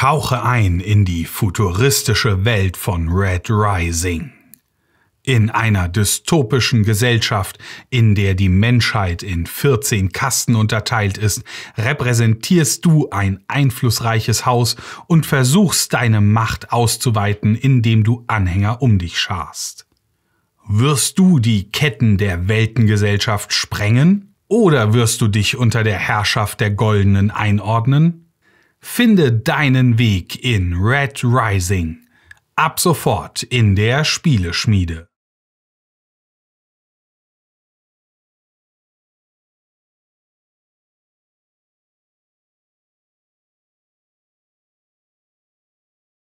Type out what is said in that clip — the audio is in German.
Tauche ein in die futuristische Welt von Red Rising. In einer dystopischen Gesellschaft, in der die Menschheit in 14 Kasten unterteilt ist, repräsentierst du ein einflussreiches Haus und versuchst deine Macht auszuweiten, indem du Anhänger um dich scharst. Wirst du die Ketten der Weltengesellschaft sprengen? Oder wirst du dich unter der Herrschaft der Goldenen einordnen? Finde deinen Weg in Red Rising. Ab sofort in der Spieleschmiede.